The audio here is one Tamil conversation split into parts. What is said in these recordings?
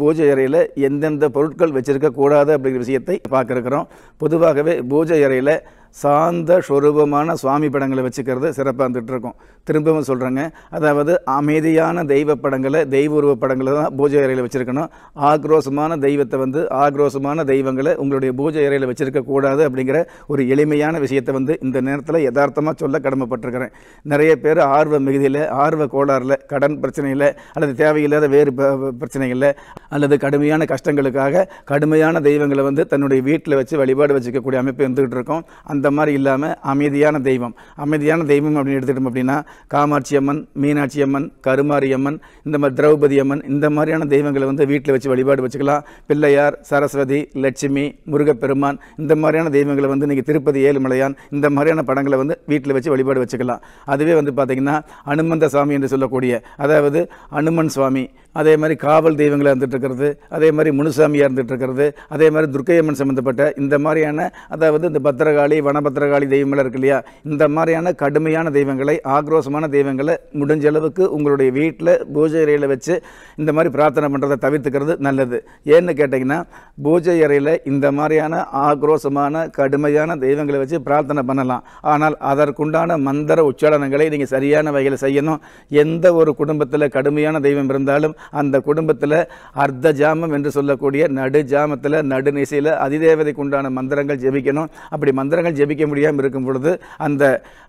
பூஜை அறையில் எந்தெந்த பொருட்கள் வச்சிருக்க கூடாது அப்படிங்கிற விஷயத்தை பார்க்க பொதுவாகவே பூஜை அறையில் சாந்த ஸ்வரூபமான சுவாமி படங்களை வச்சுக்கிறது சிறப்பாக இருந்துகிட்டு இருக்கும் திரும்பவும் சொல்கிறேங்க அதாவது அமைதியான தெய்வ படங்களை தெய்வ உருவ படங்களை தான் பூஜை அறையில் வச்சுருக்கணும் ஆக்ரோசமான தெய்வத்தை வந்து ஆக்ரோசமான தெய்வங்களை உங்களுடைய பூஜை அறையில் வச்சுருக்கக்கூடாது அப்படிங்கிற ஒரு எளிமையான விஷயத்தை வந்து இந்த நேரத்தில் யதார்த்தமாக சொல்ல கடமைப்பட்டிருக்கிறேன் நிறைய பேர் ஆர்வ மிகுதியில் ஆர்வ கோளாறில் கடன் பிரச்சனையில் அல்லது தேவையில்லாத வேறு பிரச்சனைகளில் அல்லது கடுமையான கஷ்டங்களுக்காக கடுமையான தெய்வங்களை வந்து தன்னுடைய வீட்டில் வச்சு வழிபாடு வச்சுக்கக்கூடிய அமைப்பு இருந்துகிட்டு இருக்கோம் அந்த அந்த மாதிரி இல்லாமல் அமைதியான தெய்வம் அமைதியான தெய்வம் அப்படின்னு எடுத்துக்கிட்டோம் அப்படின்னா காமாட்சி அம்மன் மீனாட்சி அம்மன் கருமாரி அம்மன் இந்த மாதிரி திரௌபதி அம்மன் இந்த மாதிரியான தெய்வங்களை வந்து வீட்டில் வச்சு வழிபாடு வச்சுக்கலாம் பிள்ளையார் சரஸ்வதி லட்சுமி முருகப்பெருமான் இந்த மாதிரியான தெய்வங்களை வந்து நீங்கள் திருப்பதி ஏழுமலையான் இந்த மாதிரியான படங்களை வந்து வீட்டில் வச்சு வழிபாடு வச்சுக்கலாம் அதுவே வந்து பார்த்திங்கன்னா அனுமந்த சாமி என்று சொல்லக்கூடிய அதாவது அனுமன் சுவாமி அதே மாதிரி காவல் தெய்வங்களாக இருந்துகிட்ருக்கிறது அதே மாதிரி முனுசாமியாக இருந்துகிட்ருக்கிறது அதே மாதிரி துர்க்கையம்மன் சம்மந்தப்பட்ட இந்த மாதிரியான அதாவது இந்த பத்திரகாளி வனபத்திரகாளி தெய்வங்கள் இருக்கு இல்லையா இந்த மாதிரியான கடுமையான தெய்வங்களை ஆக்ரோஷமான தெய்வங்களை முடிஞ்ச அளவுக்கு உங்களுடைய வீட்டில் பூஜை அறையில் வச்சு இந்த மாதிரி பிரார்த்தனை பண்ணுறதை தவிர்த்துக்கிறது நல்லது ஏன்னு கேட்டிங்கன்னா பூஜை அறையில் இந்த மாதிரியான ஆக்ரோஷமான கடுமையான தெய்வங்களை வச்சு பிரார்த்தனை பண்ணலாம் ஆனால் அதற்குண்டான மந்திர உச்சாரணங்களை நீங்கள் சரியான வகையில் செய்யணும் எந்த ஒரு குடும்பத்தில் கடுமையான தெய்வம் இருந்தாலும் அந்த குடும்பத்தில் அர்த்த ஜாமம் என்று சொல்லக்கூடிய நடு ஜாமத்தில் நடுநிசையில் அதிதேவதைக்கு உண்டான மந்திரங்கள் ஜெபிக்கணும் அப்படி மந்திரங்கள் ஜெபிக்க முடியாமல் இருக்கும் பொழுது அந்த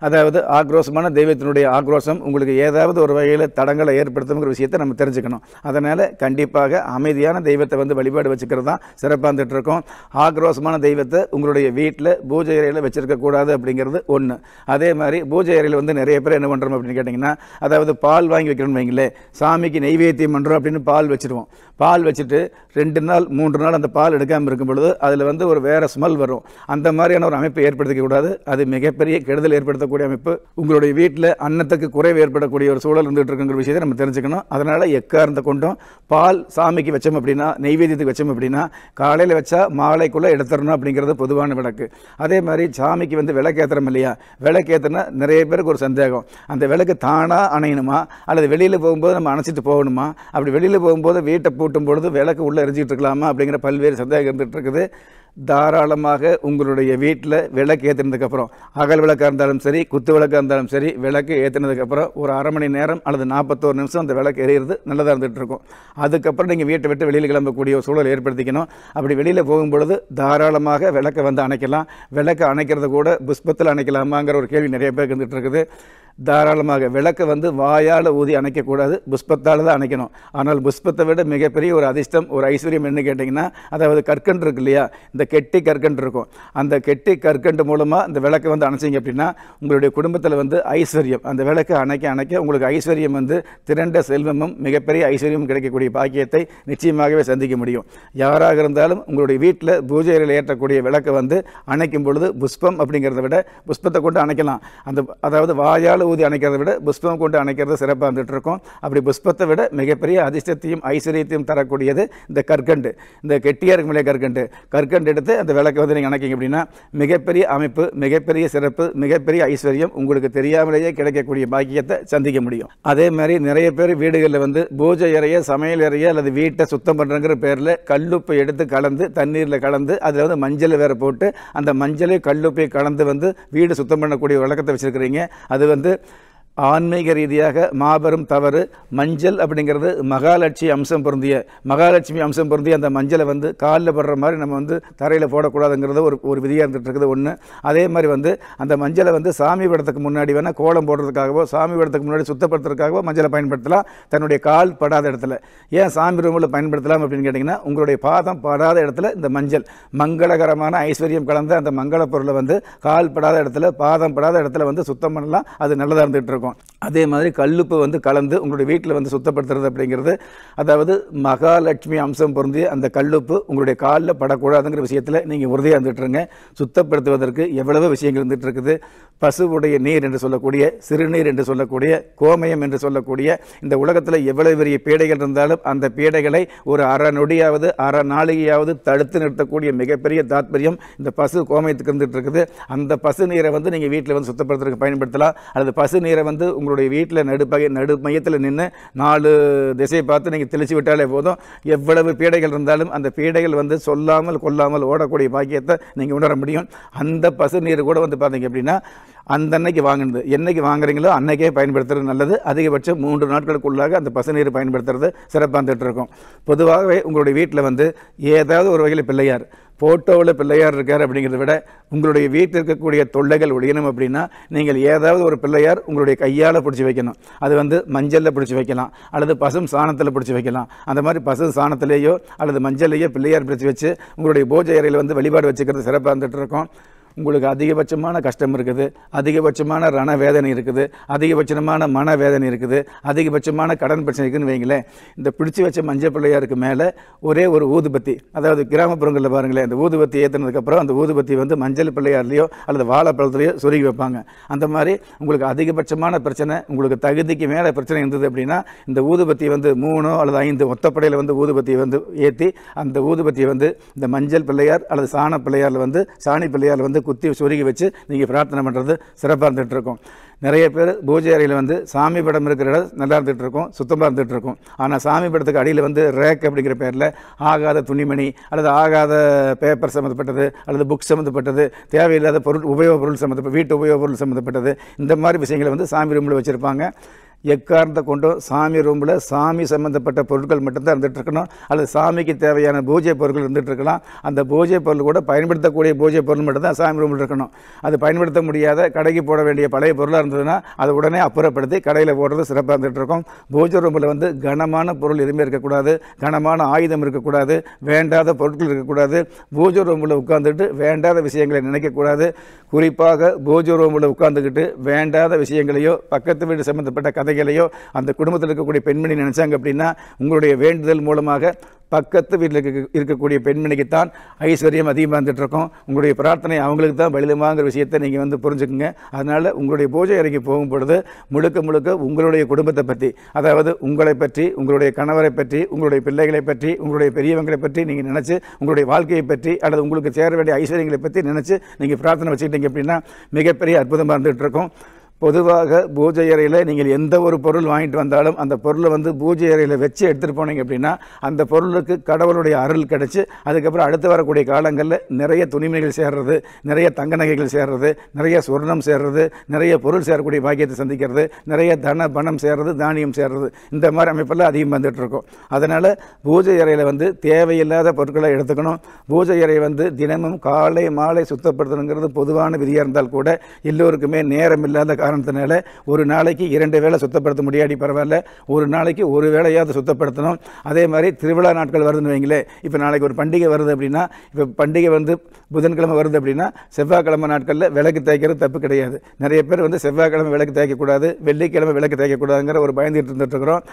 அதாவது ஆக்ரோஷமான தெய்வத்தினுடைய ஆக்ரோஷம் உங்களுக்கு ஏதாவது ஒரு வகையில் தடங்களை ஏற்படுத்துங்கிற விஷயத்தை நம்ம தெரிஞ்சுக்கணும் அதனால் கண்டிப்பாக அமைதியான தெய்வத்தை வந்து வழிபாடு வச்சுக்கிறது தான் சிறப்பாக இருக்கோம் ஆக்ரோஷமான தெய்வத்தை உங்களுடைய வீட்டில் பூஜை அறையில் வச்சுருக்கக்கூடாது அப்படிங்கிறது ஒன்று அதே மாதிரி பூஜை அறையில் வந்து நிறைய பேர் என்ன பண்ணுறோம் அப்படின்னு கேட்டிங்கன்னா அதாவது பால் வாங்கி வைக்கணும்னு வைங்களேன் சாமிக்கு நைவேத்தியம் பண்ணுறோம் அப்படின்னு பால் வச்சுருவோம் பால் வச்சுட்டு ரெண்டு நாள் மூன்று நாள் அந்த பால் எடுக்காமல் இருக்கும் பொழுது அதில் வந்து ஒரு வேறு ஸ்மெல் வரும் அந்த மாதிரியான ஒரு அமைப்பு ஏற்படும் ஏற்படுத்திக்க கூடாது அது மிகப்பெரிய கெடுதல் ஏற்படுத்தக்கூடிய அமைப்பு உங்களுடைய வீட்டில் அன்னத்துக்கு குறைவு ஏற்படக்கூடிய ஒரு சூழல் இருந்துகிட்டு இருக்குங்கிற விஷயத்தை நம்ம தெரிஞ்சுக்கணும் அதனால் எக்காரந்த கொண்டும் பால் சாமிக்கு வச்சோம் அப்படின்னா நெய்வேத்தியத்துக்கு வச்சோம் அப்படின்னா காலையில் வச்சா மாலைக்குள்ளே எடுத்துடணும் அப்படிங்கிறது பொதுவான விளக்கு அதே மாதிரி சாமிக்கு வந்து விளக்கேற்றுறோம் இல்லையா விளக்கு ஏற்றுனா நிறைய பேருக்கு ஒரு சந்தேகம் அந்த விளக்கு தானாக அணையணுமா அல்லது வெளியில் போகும்போது நம்ம அணைச்சிட்டு போகணுமா அப்படி வெளியில் போகும்போது வீட்டை பூட்டும் பொழுது விளக்கு உள்ளே எரிஞ்சிக்கிட்டு இருக்கலாமா அப்படிங்கிற பல்வேறு சந்தேகம் இருந்துகிட்டு இருக்குது தாராளமாக உங்களுடைய வீட்டில் விளக்கு ஏற்றினதுக்கப்புறம் அகல் விளக்காக இருந்தாலும் சரி குத்து விளக்காக இருந்தாலும் சரி விளக்கு ஏற்றினதுக்கப்புறம் ஒரு அரை மணி நேரம் அல்லது நாற்பத்தோரு நிமிஷம் அந்த விளக்கு எறிகிறது நல்லதாக இருந்துகிட்டு இருக்கும் அதுக்கப்புறம் நீங்கள் வீட்டை விட்டு வெளியில் கிளம்பக்கூடிய ஒரு சூழல் ஏற்படுத்திக்கணும் அப்படி வெளியில் போகும்பொழுது தாராளமாக விளக்கை வந்து அணைக்கலாம் விளக்கை அணைக்கிறது கூட புஷ்பத்தில் அணைக்கலாமாங்கிற ஒரு கேள்வி நிறைய பேர் இருந்துகிட்டு இருக்குது தாராளமாக விளக்கை வந்து வாயால் ஊதி அணைக்கக்கூடாது புஷ்பத்தால் தான் அணைக்கணும் ஆனால் புஷ்பத்தை விட மிகப்பெரிய ஒரு அதிர்ஷ்டம் ஒரு ஐஸ்வர்யம் என்ன கேட்டிங்கன்னா அதாவது கற்கண்டு இருக்கு இல்லையா இந்த கெட்டி கற்கண்டு இருக்கும் அந்த கெட்டி கற்கண்டு மூலமாக இந்த விளக்கை வந்து அணைச்சிங்க அப்படின்னா உங்களுடைய குடும்பத்தில் வந்து ஐஸ்வர்யம் அந்த விளக்கை அணைக்க அணைக்க உங்களுக்கு ஐஸ்வர்யம் வந்து திரண்ட செல்வமும் மிகப்பெரிய ஐஸ்வர்யமும் கிடைக்கக்கூடிய பாக்கியத்தை நிச்சயமாகவே சந்திக்க முடியும் யாராக இருந்தாலும் உங்களுடைய வீட்டில் பூஜை அறையில் ஏற்றக்கூடிய விளக்கை வந்து அணைக்கும் பொழுது புஷ்பம் அப்படிங்கிறத விட புஷ்பத்தை கொண்டு அணைக்கலாம் அந்த அதாவது வாயால் மஞ்சள் ஊதி அணைக்கிறத விட புஷ்பம் கொண்டு அணைக்கிறது சிறப்பாக வந்துட்டு இருக்கோம் அப்படி புஷ்பத்தை விட மிகப்பெரிய அதிர்ஷ்டத்தையும் ஐஸ்வர்யத்தையும் தரக்கூடியது இந்த கற்கண்டு இந்த கெட்டியாக இருக்கும் இல்லையா கற்கண்டு கற்கண்டு எடுத்து அந்த விளக்கு வந்து நீங்கள் அணைக்கிங்க அப்படின்னா மிகப்பெரிய அமைப்பு மிகப்பெரிய சிறப்பு மிகப்பெரிய ஐஸ்வர்யம் உங்களுக்கு தெரியாமலேயே கிடைக்கக்கூடிய பாக்கியத்தை சந்திக்க முடியும் அதே மாதிரி நிறைய பேர் வீடுகளில் வந்து பூஜை இறைய சமையல் இறைய அல்லது வீட்டை சுத்தம் பண்ணுறங்கிற பேரில் கல்லுப்பு எடுத்து கலந்து தண்ணீரில் கலந்து அதில் வந்து மஞ்சள் வேறு போட்டு அந்த மஞ்சளை கல்லுப்பை கலந்து வந்து வீடு சுத்தம் பண்ணக்கூடிய விளக்கத்தை வச்சுருக்கிறீங்க அது வந்து it. ஆன்மீக ரீதியாக மாபெரும் தவறு மஞ்சள் அப்படிங்கிறது மகாலட்சுமி அம்சம் பொருந்திய மகாலட்சுமி அம்சம் பொருந்திய அந்த மஞ்சளை வந்து காலில் படுற மாதிரி நம்ம வந்து தரையில் போடக்கூடாதுங்கிறது ஒரு ஒரு விதியாக இருந்துகிட்டு இருக்குது ஒன்று அதே மாதிரி வந்து அந்த மஞ்சளை வந்து சாமி படத்துக்கு முன்னாடி வேணால் கோலம் போடுறதுக்காகவோ சாமி படத்துக்கு முன்னாடி சுத்தப்படுத்துறதுக்காகவோ மஞ்சளை பயன்படுத்தலாம் தன்னுடைய கால் படாத இடத்துல ஏன் சாமி ரூமில் பயன்படுத்தலாம் அப்படின்னு கேட்டிங்கன்னா உங்களுடைய பாதம் படாத இடத்துல இந்த மஞ்சள் மங்களகரமான ஐஸ்வர்யம் கலந்த அந்த மங்கள பொருளை வந்து கால் படாத இடத்துல பாதம் படாத இடத்துல வந்து சுத்தம் பண்ணலாம் அது நல்லதாக இருந்துகிட்டு இருக்கும் இருக்கும் அதே மாதிரி கல்லுப்பு வந்து கலந்து உங்களுடைய வீட்டில் வந்து சுத்தப்படுத்துறது அப்படிங்கிறது அதாவது மகாலட்சுமி அம்சம் பொருந்திய அந்த கல்லுப்பு உங்களுடைய காலில் படக்கூடாதுங்கிற விஷயத்தில் நீங்கள் உறுதியாக இருந்துட்டுருங்க சுத்தப்படுத்துவதற்கு எவ்வளவு விஷயங்கள் இருந்துகிட்டு இருக்குது பசுவுடைய நீர் என்று சொல்லக்கூடிய சிறுநீர் என்று சொல்லக்கூடிய கோமயம் என்று சொல்லக்கூடிய இந்த உலகத்தில் எவ்வளவு பெரிய பீடைகள் இருந்தாலும் அந்த பீடைகளை ஒரு அற நொடியாவது அற நாளிகையாவது தடுத்து நிறுத்தக்கூடிய மிகப்பெரிய தாத்பரியம் இந்த பசு கோமயத்துக்கு இருந்துகிட்டு இருக்குது அந்த பசு நீரை வந்து நீங்கள் வீட்டில் வந்து சுத்தப்படுத்துறதுக்கு பயன்படுத்தலாம் அல்லது பசு நீரை வந்து வந்து உங்களுடைய வீட்டில் நடுப்பகை நடு மையத்தில் நின்று நாலு திசையை பார்த்து நீங்கள் தெளித்து விட்டாலே போதும் எவ்வளவு பீடைகள் இருந்தாலும் அந்த பீடைகள் வந்து சொல்லாமல் கொல்லாமல் ஓடக்கூடிய பாக்கியத்தை நீங்கள் உணர முடியும் அந்த பசு நீர் கூட வந்து பார்த்தீங்க அப்படின்னா அந்த அன்னைக்கு வாங்கினது என்னைக்கு வாங்குறீங்களோ அன்னைக்கே பயன்படுத்துறது நல்லது அதிகபட்சம் மூன்று நாட்களுக்குள்ளாக அந்த பசுநீர் பயன்படுத்துறது சிறப்பாக இருக்கும் பொதுவாகவே உங்களுடைய வீட்டில் வந்து ஏதாவது ஒரு வகையில் பிள்ளையார் ஃபோட்டோவில் பிள்ளையார் இருக்கார் அப்படிங்கிறத விட உங்களுடைய வீட்டில் இருக்கக்கூடிய தொல்லைகள் ஒழியணும் அப்படின்னா நீங்கள் ஏதாவது ஒரு பிள்ளையார் உங்களுடைய கையால் பிடிச்சி வைக்கணும் அது வந்து மஞ்சளில் பிடிச்சி வைக்கலாம் அல்லது பசும் சாணத்தில் பிடிச்சி வைக்கலாம் அந்த மாதிரி பசு சாணத்திலேயோ அல்லது மஞ்சளையோ பிள்ளையார் பிடிச்சி வச்சு உங்களுடைய பூஜை அறையில் வந்து வழிபாடு வச்சுக்கிறது சிறப்பாக இருந்துகிட்டு இருக்கோம் உங்களுக்கு அதிகபட்சமான கஷ்டம் இருக்குது அதிகபட்சமான ரண வேதனை இருக்குது அதிகபட்சமான மன வேதனை இருக்குது அதிகபட்சமான கடன் பிரச்சனை இருக்குதுன்னு வைங்களேன் இந்த பிடிச்சி வச்ச மஞ்சள் பிள்ளையாருக்கு மேலே ஒரே ஒரு ஊதுபத்தி அதாவது கிராமப்புறங்களில் பாருங்களேன் அந்த ஊதுபத்தி ஏற்றினதுக்கப்புறம் அந்த ஊதுபத்தி வந்து மஞ்சள் பிள்ளையார்லேயோ அல்லது வாழைப்பழத்துலையோ சொருகி வைப்பாங்க அந்த மாதிரி உங்களுக்கு அதிகபட்சமான பிரச்சனை உங்களுக்கு தகுதிக்கு மேலே பிரச்சனை இருந்தது அப்படின்னா இந்த ஊதுபத்தி வந்து மூணோ அல்லது ஐந்து ஒத்தப்படையில் வந்து ஊதுபத்தி வந்து ஏற்றி அந்த ஊதுபத்தியை வந்து இந்த மஞ்சள் பிள்ளையார் அல்லது சாண பிள்ளையாரில் வந்து சாணி பிள்ளையாரில் வந்து குத்தி சொருகி வச்சு நீங்கள் பிரார்த்தனை பண்ணுறது சிறப்பாக இருந்துகிட்டு இருக்கும் நிறைய பேர் பூஜை அறையில் வந்து சாமி படம் இருக்கிற இடம் நல்லா இருந்துகிட்டு இருக்கும் சுத்தமாக இருந்துகிட்டு இருக்கும் ஆனால் சாமி படத்துக்கு அடியில் வந்து ரேக் அப்படிங்கிற பேரில் ஆகாத துணிமணி அல்லது ஆகாத பேப்பர் சம்மந்தப்பட்டது அல்லது புக் சம்மந்தப்பட்டது தேவையில்லாத பொருள் உபயோக பொருள் சம்மந்தப்பட்ட வீட்டு உபயோக பொருள் சம்மந்தப்பட்டது இந்த மாதிரி விஷயங்களை வந்து சாமி ரூமில் வச்சுருப்பாங்க எக்கார்ந்த கொண்டும் சாமி ரூமில் சாமி சம்மந்தப்பட்ட பொருட்கள் மட்டும்தான் இருந்துகிட்ருக்கணும் அல்லது சாமிக்கு தேவையான பூஜை பொருட்கள் இருந்துகிட்ருக்கலாம் அந்த பூஜை பொருள் கூட பயன்படுத்தக்கூடிய பூஜை பொருள் மட்டும்தான் சாமி ரூமில் இருக்கணும் அது பயன்படுத்த முடியாத கடைக்கு போட வேண்டிய பழைய பொருளாக இருந்ததுன்னா அதை உடனே அப்புறப்படுத்தி கடையில் போடுறது சிறப்பாக இருந்துகிட்ருக்கோம் பூஜை ரூமில் வந்து கனமான பொருள் எதுவுமே இருக்கக்கூடாது கனமான ஆயுதம் இருக்கக்கூடாது வேண்டாத பொருட்கள் இருக்கக்கூடாது பூஜை ரூமில் உட்காந்துட்டு வேண்டாத விஷயங்களை நினைக்கக்கூடாது குறிப்பாக பூஜை ரூமில் உட்காந்துக்கிட்டு வேண்டாத விஷயங்களையோ பக்கத்து வீடு சம்மந்தப்பட்ட கதை குழந்தைகளையோ அந்த குடும்பத்தில் இருக்கக்கூடிய பெண்மணி நினச்சாங்க அப்படின்னா உங்களுடைய வேண்டுதல் மூலமாக பக்கத்து வீட்டில் இருக்க இருக்கக்கூடிய பெண்மணிக்கு தான் ஐஸ்வர்யம் அதிகமாக இருந்துட்டுருக்கோம் உங்களுடைய பிரார்த்தனை அவங்களுக்கு தான் வலிதமாங்கிற விஷயத்தை நீங்கள் வந்து புரிஞ்சுக்குங்க அதனால் உங்களுடைய பூஜை அறைக்கு போகும் பொழுது முழுக்க முழுக்க உங்களுடைய குடும்பத்தை பற்றி அதாவது உங்களை பற்றி உங்களுடைய கணவரை பற்றி உங்களுடைய பிள்ளைகளை பற்றி உங்களுடைய பெரியவங்களை பற்றி நீங்கள் நினச்சி உங்களுடைய வாழ்க்கையை பற்றி அல்லது உங்களுக்கு சேர வேண்டிய ஐஸ்வர்யங்களை பற்றி நினச்சி நீங்கள் பிரார்த்தனை வச்சுக்கிட்டீங்க அப்படின்னா மிகப்பெரிய அற்புதமாக இருந்துகிட்டு இருக்கோம் பொதுவாக பூஜை அறையில் நீங்கள் எந்த ஒரு பொருள் வாங்கிட்டு வந்தாலும் அந்த பொருளை வந்து பூஜை அறையில் வச்சு எடுத்துகிட்டு போனீங்க அப்படின்னா அந்த பொருளுக்கு கடவுளுடைய அருள் கிடச்சி அதுக்கப்புறம் அடுத்து வரக்கூடிய காலங்களில் நிறைய துணிமைகள் சேர்றது நிறைய தங்க நகைகள் சேர்றது நிறைய சொர்ணம் சேர்றது நிறைய பொருள் சேரக்கூடிய பாக்கியத்தை சந்திக்கிறது நிறைய தன பணம் சேர்றது தானியம் சேர்றது இந்த மாதிரி அமைப்பெல்லாம் அதிகம் வந்துட்டுருக்கோம் அதனால் பூஜை அறையில் வந்து தேவையில்லாத பொருட்களை எடுத்துக்கணும் பூஜை அறை வந்து தினமும் காலை மாலை சுத்தப்படுத்தணுங்கிறது பொதுவான விதியாக இருந்தால் கூட எல்லோருக்குமே நேரம் இல்லாத காரணத்தினால ஒரு நாளைக்கு இரண்டு வேலை சுத்தப்படுத்த முடியாடி பரவாயில்ல ஒரு நாளைக்கு ஒரு வேலையாவது சுத்தப்படுத்தணும் அதே மாதிரி திருவிழா நாட்கள் வருதுன்னு வைங்களேன் இப்போ நாளைக்கு ஒரு பண்டிகை வருது அப்படின்னா இப்போ பண்டிகை வந்து புதன்கிழமை வருது அப்படின்னா செவ்வாய்க்கிழமை நாட்களில் விளக்கு தேய்க்கிறது தப்பு கிடையாது நிறைய பேர் வந்து செவ்வாய்க்கிழமை விளக்கு தேய்க்கக்கூடாது வெள்ளிக்கிழமை விளக்கு தேய்க்கக்கூடாதுங்கிற ஒரு பயந்துகிட்டு இருந்துட்டுருக்குறோம்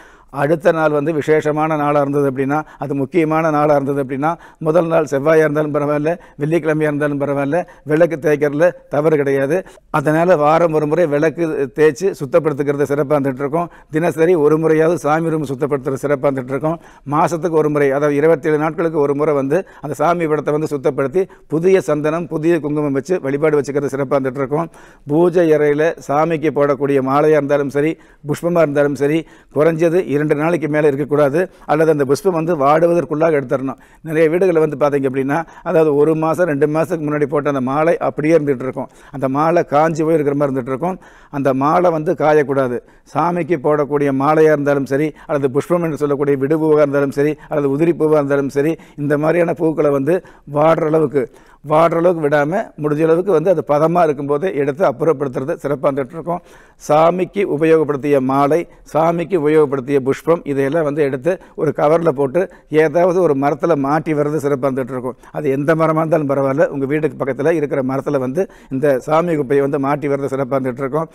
அடுத்த நாள் வந்து விசேஷமான நாளாக இருந்தது அப்படின்னா அது முக்கியமான நாளாக இருந்தது அப்படின்னா முதல் நாள் செவ்வாயாக இருந்தாலும் பரவாயில்ல வெள்ளிக்கிழமையாக இருந்தாலும் பரவாயில்ல விளக்கு தேய்க்கிறதுல தவறு கிடையாது அதனால் வாரம் ஒரு முறை விளக்கு தேய்ச்சி சுத்தப்படுத்துக்கிறது சிறப்பாக இருந்துகிட்ருக்கோம் தினசரி ஒரு முறையாவது சாமி ரூம் சுத்தப்படுத்துகிற சிறப்பாக இருந்துகிட்ருக்கோம் மாதத்துக்கு ஒரு முறை அதாவது இருபத்தேழு நாட்களுக்கு ஒரு முறை வந்து அந்த சாமி படத்தை வந்து சுத்தப்படுத்தி புது புதிய சந்தனம் புதிய குங்குமம் வச்சு வழிபாடு வச்சுக்கிறது சிறப்பாக இருந்துகிட்டு பூஜை அறையில் சாமிக்கு போடக்கூடிய மாலையாக இருந்தாலும் சரி புஷ்பமாக இருந்தாலும் சரி குறைஞ்சது இரண்டு நாளைக்கு மேலே இருக்கக்கூடாது அல்லது அந்த புஷ்பம் வந்து வாடுவதற்குள்ளாக எடுத்துடணும் நிறைய வீடுகளில் வந்து பார்த்தீங்க அப்படின்னா அதாவது ஒரு மாதம் ரெண்டு மாதத்துக்கு முன்னாடி போட்ட அந்த மாலை அப்படியே இருந்துகிட்டு இருக்கும் அந்த மாலை காஞ்சி போய் இருக்கிற மாதிரி இருந்துகிட்டு இருக்கும் அந்த மாலை வந்து காயக்கூடாது சாமிக்கு போடக்கூடிய மாலையாக இருந்தாலும் சரி அல்லது புஷ்பம் என்று சொல்லக்கூடிய விடுபூவாக இருந்தாலும் சரி அல்லது உதிரி பூவாக இருந்தாலும் சரி இந்த மாதிரியான பூக்களை வந்து வாடுற அளவுக்கு வாடுற அளவுக்கு விடாமல் முடிஞ்ச அளவுக்கு வந்து அது பதமாக இருக்கும்போது எடுத்து அப்புறப்படுத்துறது சிறப்பாக இருந்துகிட்ருக்கோம் சாமிக்கு உபயோகப்படுத்திய மாலை சாமிக்கு உபயோகப்படுத்திய புஷ்பம் இதையெல்லாம் வந்து எடுத்து ஒரு கவரில் போட்டு ஏதாவது ஒரு மரத்தில் மாட்டி வர்றது சிறப்பாக இருந்துகிட்ருக்கும் அது எந்த மரமாக இருந்தாலும் பரவாயில்ல உங்கள் வீட்டுக்கு பக்கத்தில் இருக்கிற மரத்தில் வந்து இந்த சாமி குப்பையை வந்து மாட்டி வர்றது சிறப்பாக இருந்துகிட்ருக்கோம்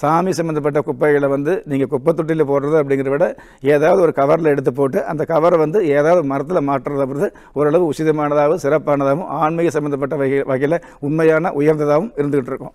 சாமி சம்மந்தப்பட்ட குப்பைகளை வந்து நீங்கள் குப்பை தொட்டியில் போடுறது அப்படிங்கிற விட ஏதாவது ஒரு கவரில் எடுத்து போட்டு அந்த கவரை வந்து ஏதாவது மரத்தில் மாற்றுறது அப்படி ஓரளவு உசிதமானதாகவும் சிறப்பானதாகவும் ஆன்மீக சம்மந்தப்பட்ட வகை வகையில் உண்மையான உயர்ந்ததாகவும் இருந்துகிட்டு இருக்கும்